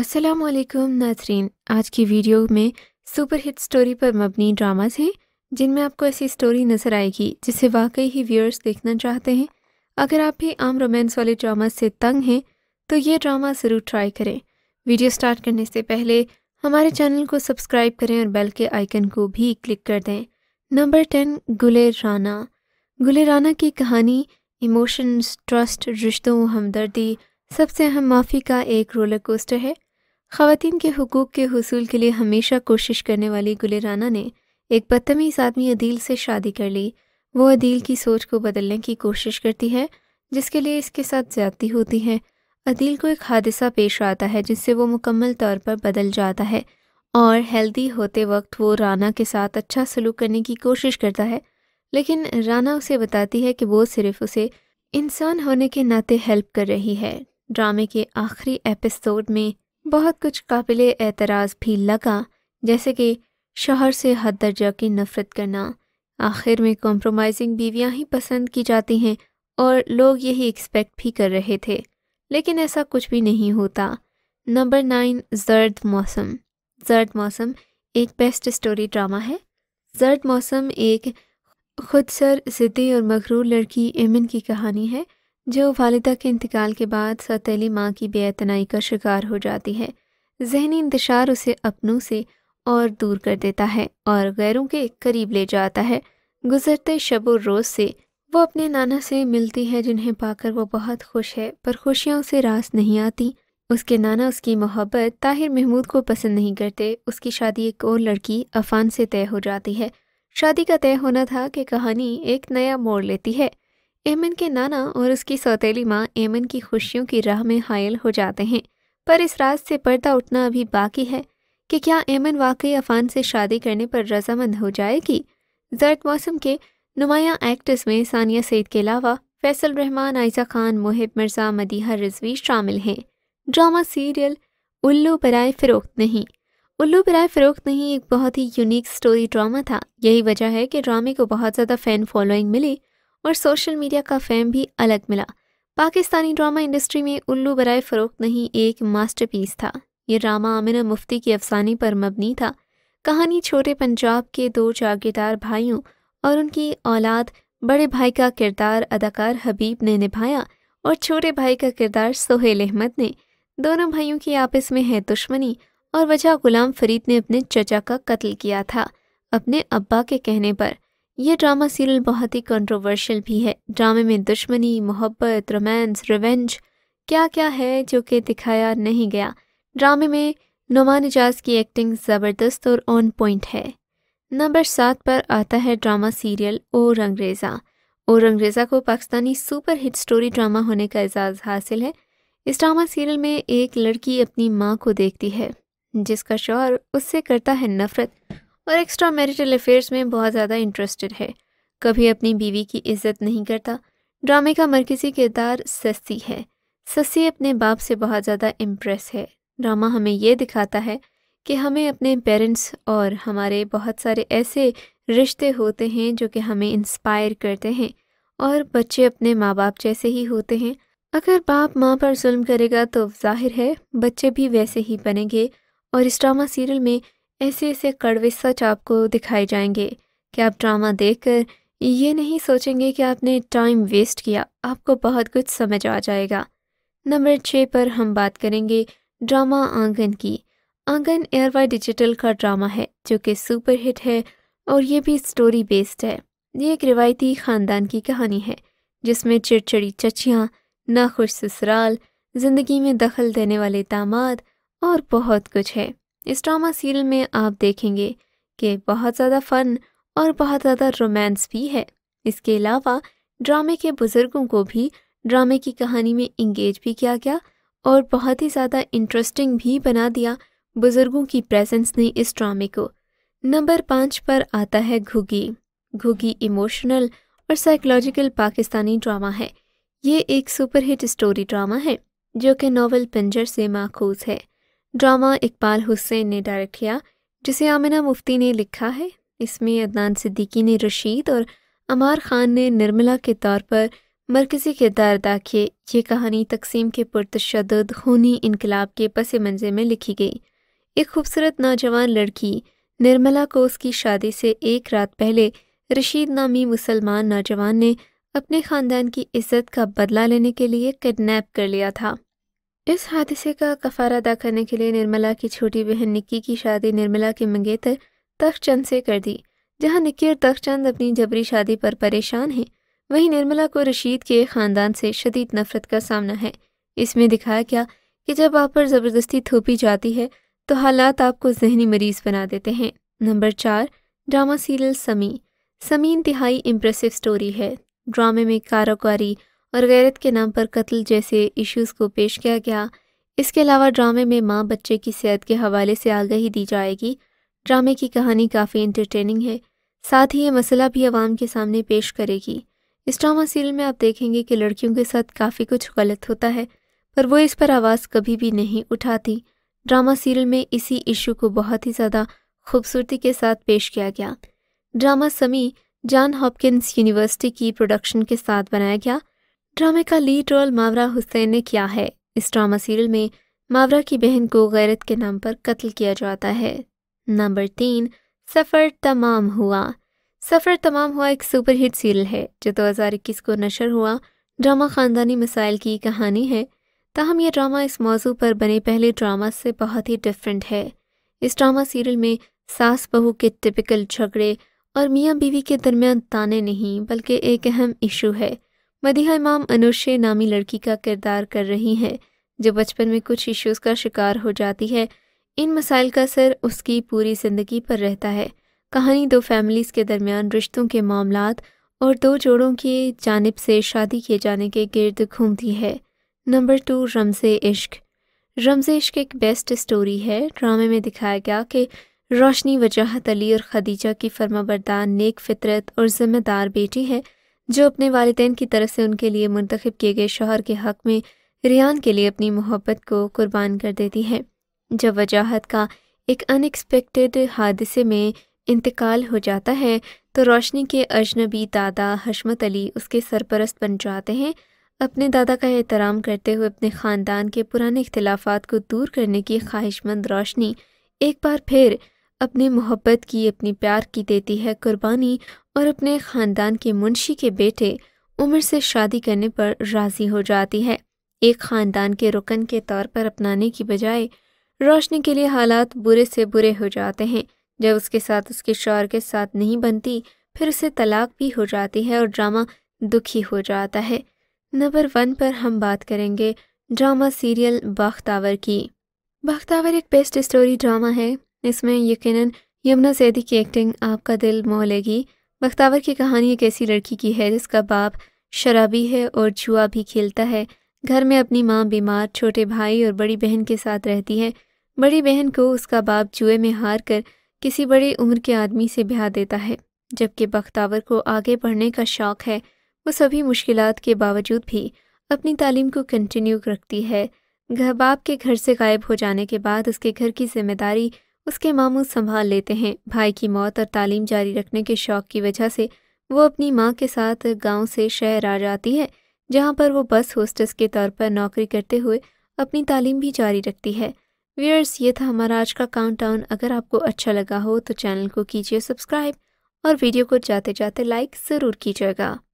अस्सलाम वालेकुम नाजरीन आज की वीडियो में सुपर हिट स्टोरी पर मबनी ड्रामाज हैं जिनमें आपको ऐसी स्टोरी नज़र आएगी जिसे वाकई ही व्यूअर्स देखना चाहते हैं अगर आप भी आम रोमांस वाले ड्रामा से तंग हैं तो ये ड्रामा ज़रूर ट्राई करें वीडियो स्टार्ट करने से पहले हमारे चैनल को सब्सक्राइब करें और बेल के आइकन को भी क्लिक कर दें नंबर टेन गुले राना गुले राना की कहानी इमोशंस ट्रस्ट रिश्तों हमदर्दी सबसे अहम माफ़ी का एक रोलर कोस्टर है खातन के हकूक़ के हसूल के लिए हमेशा कोशिश करने वाली राना ने एक बदतमीज़ आदमी अदील से शादी कर ली वो अदील की सोच को बदलने की कोशिश करती है जिसके लिए इसके साथ ज्यादती होती है अदील को एक हादसा पेश आता है जिससे वो मुकम्मल तौर पर बदल जाता है और हेल्दी होते वक्त वो राना के साथ अच्छा सलूक करने की कोशिश करता है लेकिन राना उसे बताती है कि वो सिर्फ उसे इंसान होने के नाते हेल्प कर रही है ड्रामे के आखिरी एपिसोड में बहुत कुछ काबिल एतराज़ भी लगा जैसे कि शहर से हद दर्जा की नफ़रत करना आखिर में कॉम्प्रोमाइजिंग बीवियां ही पसंद की जाती हैं और लोग यही एक्सपेक्ट भी कर रहे थे लेकिन ऐसा कुछ भी नहीं होता नंबर नाइन जर्द मौसम जर्द मौसम एक बेस्ट स्टोरी ड्रामा है जर्द मौसम एक खुद सर ज़िद्दी और मकरूर लड़की एमिन की कहानी है जो वालदा के इंतकाल के बाद सतीली माँ की बेतनाई का शिकार हो जाती है जहनी इंतशार उसे अपनों से और दूर कर देता है और गैरों के करीब ले जाता है गुजरते शब रोज़ से वो अपने नाना से मिलती है जिन्हें पाकर वो बहुत खुश है पर खुशियाँ उसे रास नहीं आती उसके नाना उसकी मोहब्बत ताहिर महमूद को पसंद नहीं करते उसकी शादी एक और लड़की अफान से तय हो जाती है शादी का तय होना था कि कहानी एक नया मोड़ लेती है एमन के नाना और उसकी सौतेली माँ एमन की खुशियों की राह में हायल हो जाते हैं पर इस राज से पर्दा उठना अभी बाकी है कि क्या एमन वाकई अफान से शादी करने पर रजामंद हो जाएगी जर्द मौसम के नुमाया एक्ट्रेस में सानिया सईद के अलावा फैसल रहमान आयजा खान मोहिब मिर्जा मदीहा रिजवी शामिल हैं ड्रामा सीरियल उल्लू बराए फ़रोख्त नहीं उल्लू बराए फ़रोख्त नहीं एक बहुत ही यूनिक स्टोरी ड्रामा था यही वजह है कि ड्रामे को बहुत ज़्यादा फ़ैन फॉलोइंग मिली और सोशल मीडिया का फैम भी अलग मिला पाकिस्तानी ड्रामा इंडस्ट्री में उल्लू बराए फ़रोख्त नहीं एक मास्टरपीस था ये ड्रामा आमिना मुफ्ती की अफसाने पर मबनी था कहानी छोटे पंजाब के दो जागीरदार भाइयों और उनकी औलाद बड़े भाई का किरदार अदाकार हबीब ने निभाया और छोटे भाई का किरदार सोहेल अहमद ने दोनों भाइयों की आपस में है दुश्मनी और वजह गुलाम फरीद ने अपने चचा का कत्ल किया था अपने अब्बा के कहने पर ये ड्रामा सीरियल बहुत ही कंट्रोवर्शियल भी है ड्रामे में दुश्मनी मोहब्बत रोमांस रिवेंज क्या क्या है जो कि दिखाया नहीं गया ड्रामे में नुमान एजाज की एक्टिंग ज़बरदस्त और ऑन पॉइंट है नंबर सात पर आता है ड्रामा सीरियल ओ रंगरेज़ा ओ रंगरेज़ा को Pakistani super hit story drama होने का एजाज़ हासिल है इस ड्रामा सीरियल में एक लड़की अपनी माँ को देखती है जिसका शौहर उससे करता है नफ़रत और एक्स्ट्रा मैरिटल अफेयर्स में बहुत ज़्यादा इंटरेस्टेड है कभी अपनी बीवी की इज्जत नहीं करता ड्रामे का मरकजी किरदार सस्सी है सस्सी अपने बाप से बहुत ज़्यादा इम्प्रेस है ड्रामा हमें यह दिखाता है कि हमें अपने पेरेंट्स और हमारे बहुत सारे ऐसे रिश्ते होते हैं जो कि हमें इंस्पायर करते हैं और बच्चे अपने माँ बाप जैसे ही होते हैं अगर बाप माँ पर जुल्म करेगा तो जाहिर है बच्चे भी वैसे ही बनेंगे और इस ड्रामा सीरियल में ऐसे ऐसे कड़वे सच आपको दिखाए जाएंगे कि आप ड्रामा देखकर ये नहीं सोचेंगे कि आपने टाइम वेस्ट किया आपको बहुत कुछ समझ आ जाएगा नंबर छः पर हम बात करेंगे ड्रामा आंगन की आंगन वाई डिजिटल का ड्रामा है जो कि सुपर हिट है और ये भी स्टोरी बेस्ड है ये एक रिवायती ख़ानदान की कहानी है जिसमें चिड़चिड़ी चचियाँ नाखुश ससुराल ज़िंदगी में दखल देने वाले दामाद और बहुत कुछ है इस ड्रामा सीरियल में आप देखेंगे कि बहुत ज़्यादा फन और बहुत ज़्यादा रोमांस भी है इसके अलावा ड्रामे के बुज़ुर्गों को भी ड्रामे की कहानी में इंगेज भी किया गया और बहुत ही ज़्यादा इंटरेस्टिंग भी बना दिया बुज़ुर्गों की प्रेजेंस ने इस ड्रामे को नंबर पाँच पर आता है घुगी घुगी इमोशनल और साइकोलॉजिकल पाकिस्तानी ड्रामा है ये एक सुपरहिट स्टोरी ड्रामा है जो कि नावल पंजर से माखूज है ड्रामा इकबाल हुसैन ने डायरेक्ट किया जिसे आमिना मुफ्ती ने लिखा है इसमें अदनान सिद्दीकी ने रशीद और अमार खान ने निर्मला के तौर पर मरकज़ी किरदार अदा किए ये कहानी तकसीम के पुरतशद खूनी इनकलाब के पस मंजे में लिखी गई एक खूबसूरत नौजवान लड़की निर्मला को उसकी शादी से एक रात पहले रशीद नामी मुसलमान नौजवान ने अपने ख़ानदान की इज्जत का बदला लेने के लिए किडनैप कर लिया था इस हादसे का कफारा अदा करने के लिए निर्मला की छोटी बहन निक्की की शादी निर्मला के मंगेतर तख्तचंद से कर दी जहाँ निक्की और तख्तचंद अपनी जबरी शादी पर परेशान हैं वहीं निर्मला को रशीद के ख़ानदान से शदीद नफरत का सामना है इसमें दिखाया गया कि जब आप पर ज़बरदस्ती थोपी जाती है तो हालात आपको जहनी मरीज़ बना देते हैं नंबर चार ड्रामा सीरियल समी समी इंतहाई इम्प्रेसिव स्टोरी है ड्रामे में कारोकारी और गैरत के नाम पर कत्ल जैसे इश्यूज को पेश किया गया इसके अलावा ड्रामे में माँ बच्चे की सेहत के हवाले से आगाही दी जाएगी ड्रामे की कहानी काफ़ी इंटरटेनिंग है साथ ही ये मसला भी आवाम के सामने पेश करेगी इस ड्रामा सीरियल में आप देखेंगे कि लड़कियों के साथ काफ़ी कुछ गलत होता है पर वो इस पर आवाज़ कभी भी नहीं उठाती ड्रामा सीरियल में इसी इशू को बहुत ही ज़्यादा खूबसूरती के साथ पेश किया गया drama Sammi John Hopkins University की प्रोडक्शन के साथ बनाया गया ड्रामे का लीड रोल मावरा हुसैन ने किया है इस ड्रामा सीरियल में मावरा की बहन को गैरत के नाम पर कत्ल किया जाता है नंबर तीन सफ़र तमाम हुआ सफ़र तमाम हुआ एक सुपरहिट सीरियल है जो 2021 को नशर हुआ ड्रामा ख़ानदानी मिसाइल की कहानी है तहम यह ड्रामा इस मौजू पर बने पहले ड्रामा से बहुत ही डिफरेंट है इस ड्रामा सीरियल में सास बहू के टिपिकल झगड़े और मियाँ बीवी के दरमियान ताने नहीं बल्कि एक अहम इशू है मदिहा इमाम अनुष्य नामी लड़की का किरदार कर रही हैं जो बचपन में कुछ इश्यूज़ का शिकार हो जाती है इन मसाइल का असर उसकी पूरी ज़िंदगी पर रहता है कहानी दो फैमिलीज़ के दरमियान रिश्तों के मामला और दो जोड़ों की जानब से शादी किए जाने के गर्द घूमती है नंबर टू रमज़ इश्क रमज़ इश्क एक बेस्ट स्टोरी है ड्रामे में दिखाया गया कि रोशनी वजाहत अली और खदीजा की फर्माबरदार नेक फितरत और ज़िम्मेदार बेटी है जो अपने वालदेन की तरफ से उनके लिए मुंतखब किए गए शोहर के हक़ में रियान के लिए अपनी मोहब्बत को कुर्बान कर देती है जब वजाहत का एक अनएक्सपेक्टेड हादसे में इंतकाल हो जाता है तो रोशनी के अजनबी दादा हशमत अली उसके सरपरस्त बन जाते हैं अपने दादा का एहतराम करते हुए अपने ख़ानदान के पुराने अख्तिलाफ़ को दूर करने की ख्वाहिशमंद रोशनी एक बार फिर अपने मोहब्बत की अपनी प्यार की देती है कुर्बानी और अपने ख़ानदान के मुंशी के बेटे उमर से शादी करने पर राज़ी हो जाती है एक ख़ानदान के रुकन के तौर पर अपनाने की बजाय रोशनी के लिए हालात बुरे से बुरे हो जाते हैं जब उसके साथ उसके शौर के साथ नहीं बनती फिर उसे तलाक भी हो जाती है और ड्रामा दुखी हो जाता है नंबर वन पर हम बात करेंगे ड्रामा सीरियल बख्तावर की बख्तावर एक बेस्ट स्टोरी ड्रामा है इसमें यकीनन यमुना सैदी की एक्टिंग आपका दिल मोह लेगी बख्तावर की कहानी एक ऐसी लड़की की है जिसका बाप शराबी है और जुआ भी खेलता है घर में अपनी माँ बीमार छोटे भाई और बड़ी बहन के साथ रहती है बड़ी बहन को उसका बाप जुए में हार कर किसी बड़ी उम्र के आदमी से ब्याह देता है जबकि बख्तावर को आगे बढ़ने का शौक़ है वो सभी मुश्किल के बावजूद भी अपनी तालीम को कंटिन्यू रखती है घर बाप के घर से गायब हो जाने के बाद उसके घर की जिम्मेदारी उसके मामू संभाल लेते हैं भाई की मौत और तालीम जारी रखने के शौक की वजह से वो अपनी माँ के साथ गांव से शहर आ जाती है जहाँ पर वो बस होस्टेस के तौर पर नौकरी करते हुए अपनी तालीम भी जारी रखती है व्यूअर्स ये था हमारा आज का काउंटाउन अगर आपको अच्छा लगा हो तो चैनल को कीजिए सब्सक्राइब और वीडियो को जाते जाते लाइक ज़रूर कीजिएगा